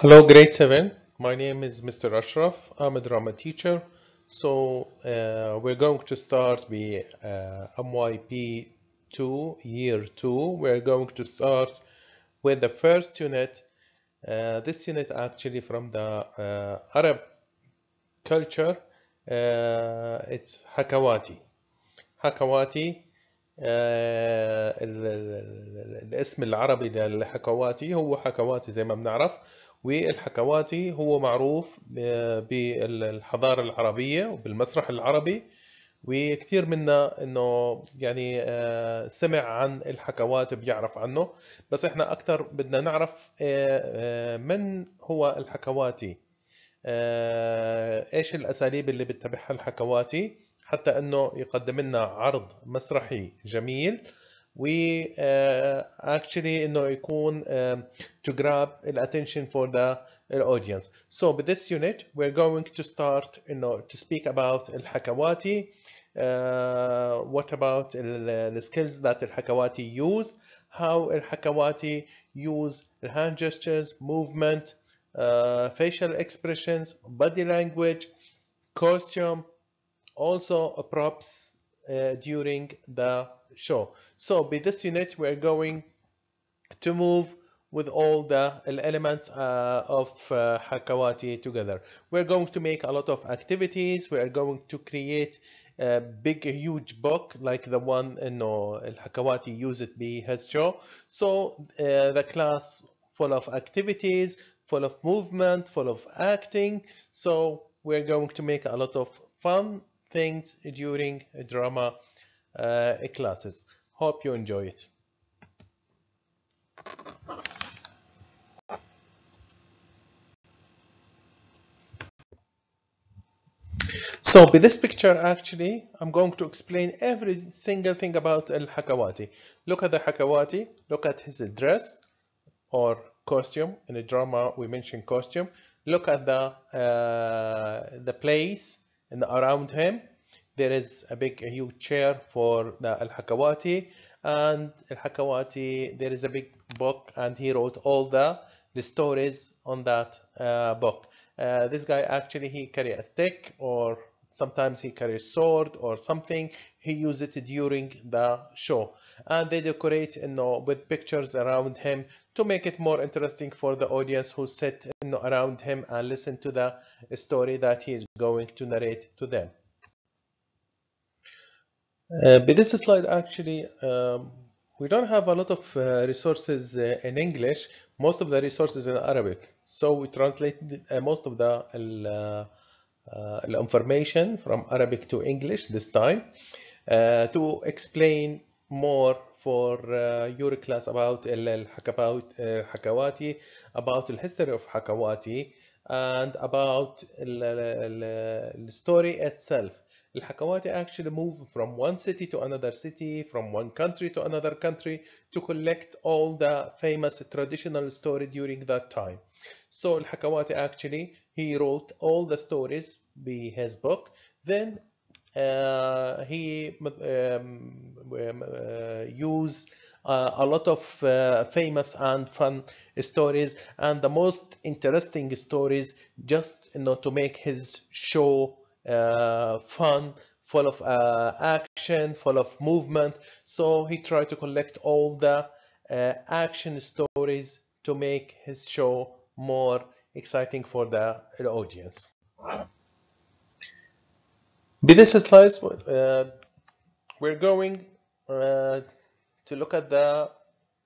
Hello, grade 7. My name is Mr. Ashraf. I'm a drama teacher. So uh, we're going to start the uh, MYP 2, year 2. We're going to start with the first unit. Uh, this unit actually from the uh, Arab culture. Uh, it's Hakawati. Hakawati uh, الاسم العربي للحكواتي هو حكواتي زي ما بنعرف والحكواتي هو معروف بالحضارة العربية وبالمسرح العربي وكثير منا انه يعني آه، سمع عن الحكواتي بيعرف عنه بس احنا اكثر بدنا نعرف آه، آه، من هو الحكواتي ايش الاساليب اللي بتبعها الحكواتي حتى انه يقدم لنا عرض مسرحي جميل We uh, actually انه يكون um, to grab attention for the audience. So with this unit we're going to start know, to speak about الحكواتي uh, what about the skills that الحكواتي use how الحكواتي use hand gestures movement uh, facial expressions body language costume also props uh, during the show so with this unit we're going to move with all the elements uh, of uh, Hakawati together. We're going to make a lot of activities. We are going to create a big, huge book like the one you uh, know, Hakawati used it be has show. So uh, the class full of activities, full of movement, full of acting. So we're going to make a lot of fun things during drama uh, classes. Hope you enjoy it. So with this picture actually I'm going to explain every single thing about El hakawati Look at the Hakawati, look at his dress or costume. In the drama we mentioned costume. Look at the, uh, the place and around him there is a big a huge chair for the al-Hakawati and al-Hakawati there is a big book and he wrote all the, the stories on that uh, book uh, this guy actually he carry a stick or sometimes he carries sword or something he use it during the show and they decorate you know, with pictures around him to make it more interesting for the audience who sit you know, around him and listen to the story that he is going to narrate to them uh, but this slide actually um, we don't have a lot of uh, resources uh, in English most of the resources in Arabic so we translate uh, most of the uh, uh, information from Arabic to English this time to explain more for your class about about Hakawati about the history of Hakawati and about the story itself الحكواتي actually move from one city to another city, from one country to another country to collect all the famous traditional story during that time. So الحكواتي actually he wrote all the stories by his book. Then uh, he um, um uh, used uh, a lot of uh, famous and fun stories and the most interesting stories just you know to make his show uh, fun, full of uh, action, full of movement. So he tried to collect all the uh, action stories to make his show more exciting for the, audience. With slice, uh, we're going uh, to look at the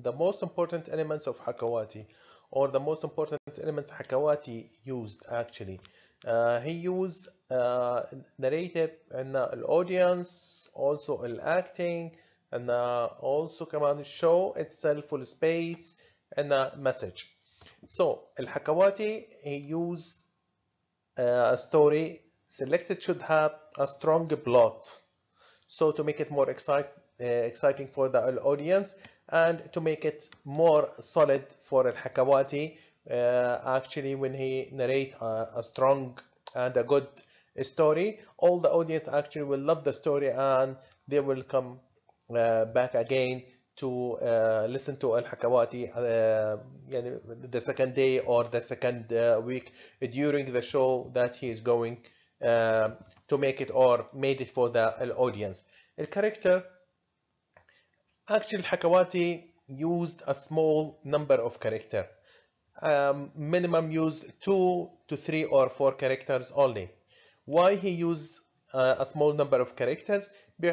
the most important elements of Hakawati, or the most important elements Hakawati used actually. Uh, he used uh, narrated ان الاودينس uh, also acting and uh, also كمان show itself full space ان message so الحكواتي he use a story selected should have a strong plot so to make it more excite, exciting for the audience and to make it more solid for al-Hakawati actually when he narrate a, strong and a good story all the audience actually will love the story and they will come uh, back again to uh, listen to Al-Hakawati uh, the second day or the second uh, week during the show that he is going um, to make it or made it for the uh, audience. The character, actually Al-Hakawati used a small number of character. Um, minimum used two to three or four characters only why he used uh, a small number of characters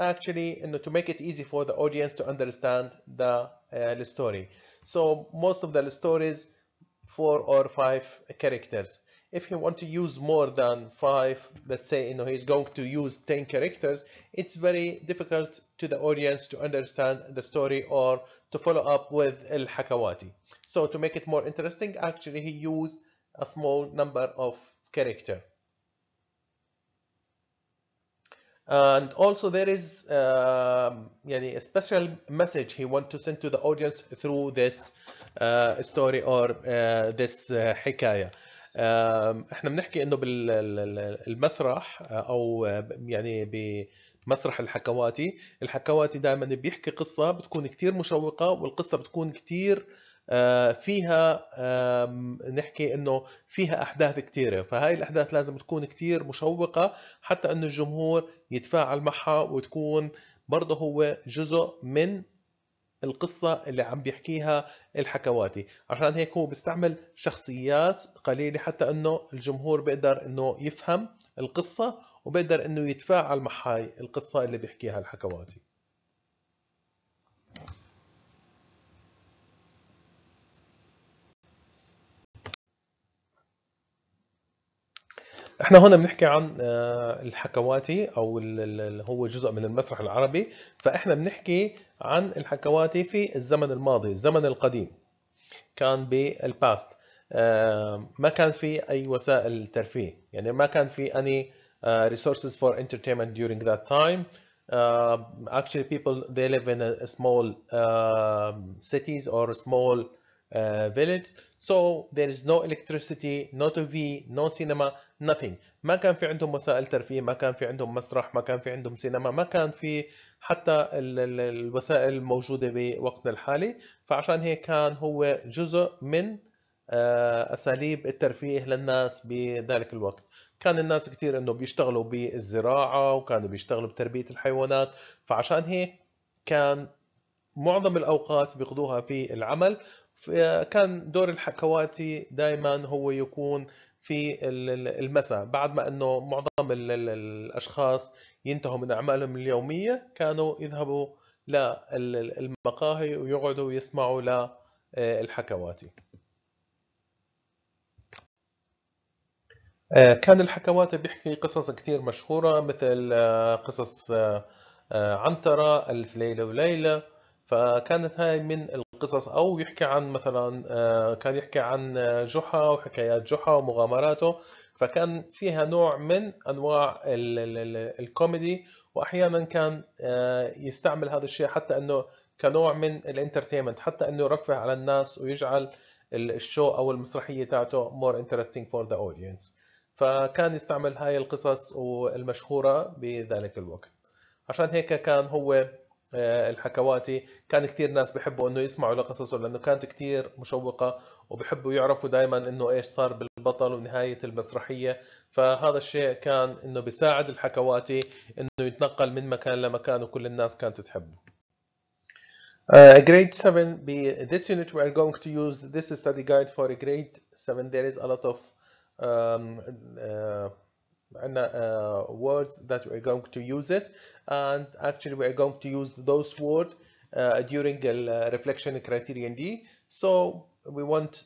actually you know, to make it easy for the audience to understand the uh, story so most of the stories four or five characters if he want to use more than five let's say you know he's going to use 10 characters it's very difficult to the audience to understand the story or to follow up with el hakawati so to make it more interesting actually he used a small number of character and also there is um, يعني a special message he want to send to the audience through this uh, story or uh, this uh, حكاية uh, احنا بنحكي انه بالمسرح uh, او uh, يعني بمسرح الحكواتي الحكواتي دائما بيحكي قصة بتكون كتير مشوقة والقصة بتكون كتير uh, فيها um، نحكي انه فيها احداث كثيره فهاي الاحداث لازم تكون كثير مشوقه حتى انه الجمهور يتفاعل معها وتكون برضه هو جزء من القصة اللي عم بيحكيها الحكواتي عشان هيك هو بيستعمل شخصيات قليلة حتى انه الجمهور بيقدر انه يفهم القصة وبيقدر انه يتفاعل مع هاي القصة اللي بيحكيها الحكواتي احنا هنا بنحكي عن آه، الحكواتي او اللي هو جزء من المسرح العربي فاحنا بنحكي عن الحكواتي في الزمن الماضي الزمن القديم كان بالباست آه، ما كان في اي وسائل ترفيه يعني ما كان في any آه، resources for entertainment during that time actually people they live in a small cities or small uh, village so there is no electricity no TV no cinema nothing ما كان في عندهم وسائل ترفيه ما كان في عندهم مسرح ما كان في عندهم سينما ما كان في حتى ال ال الوسائل الموجودة بوقتنا الحالي فعشان هيك كان هو جزء من uh, أساليب الترفيه للناس بذلك الوقت كان الناس كتير انه بيشتغلوا بالزراعة وكانوا بيشتغلوا بتربية الحيوانات فعشان هيك كان معظم الأوقات بيقضوها في العمل كان دور الحكواتي دائما هو يكون في المساء بعد ما انه معظم الاشخاص ينتهوا من اعمالهم اليوميه كانوا يذهبوا للمقاهي ويقعدوا يسمعوا للحكواتي آه، آه، كان الحكواتي بيحكي قصص كثير مشهوره مثل آه، قصص عنتره الف ليله وليله فكانت هاي من قصص او يحكي عن مثلا آه، كان يحكي عن آه، جحا وحكايات جحا ومغامراته فكان فيها نوع من انواع الكوميدي واحيانا كان آه، يستعمل هذا الشيء حتى انه كنوع من الانترتينمنت حتى انه يرفه على الناس ويجعل الشو او المسرحيه تاعته مور انترستينج فور ذا اودينس فكان يستعمل هاي القصص والمشهوره بذلك الوقت عشان هيك كان هو آه، الحكواتي كان كثير ناس بحبوا انه يسمعوا لقصصه لانه كانت كثير مشوقه وبحبوا يعرفوا دائما انه ايش صار بالبطل ونهايه المسرحيه فهذا الشيء كان انه بيساعد الحكواتي انه يتنقل من مكان لمكان وكل الناس كانت تحبه Uh, grade 7, be, this unit we are going to use this study guide for grade 7. There is a lot of um, uh, Uh, words that we're going to use it and actually we're going to use those words uh, during the uh, reflection criterion D so we want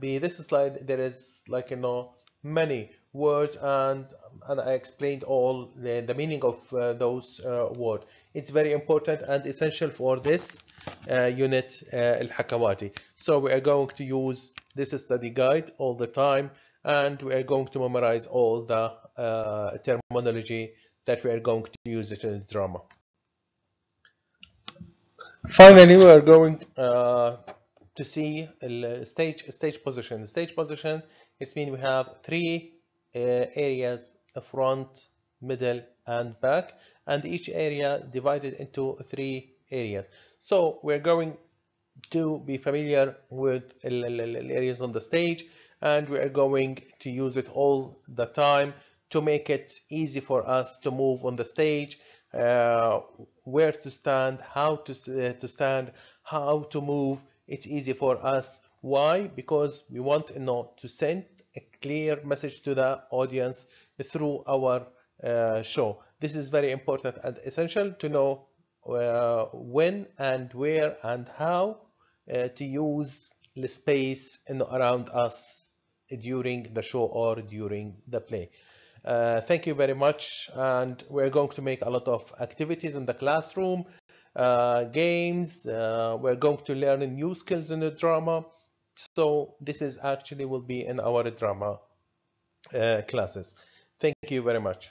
be this slide there is like you know many words and, and I explained all the, the meaning of uh, those uh, words. It's very important and essential for this uh, unit, Al-Hakawati. So we are going to use this study guide all the time and we are going to memorize all the uh, terminology that we are going to use it in drama. Finally, we are going uh, to see uh, stage stage position. Stage position it means we have three uh, areas: front, middle, and back, and each area divided into three areas. So we're going to be familiar with areas on the stage and we are going to use it all the time to make it easy for us to move on the stage uh, where to stand how to, uh, to stand how to move it's easy for us why because we want you know, to send a clear message to the audience through our uh, show this is very important and essential to know uh, when and where and how uh, to use the space you around us during the show or during the play. Uh, thank you very much and we're going to make a lot of activities in the classroom uh, games uh, we're going to learn new skills in the drama so this is actually will be in our drama uh, classes thank you very much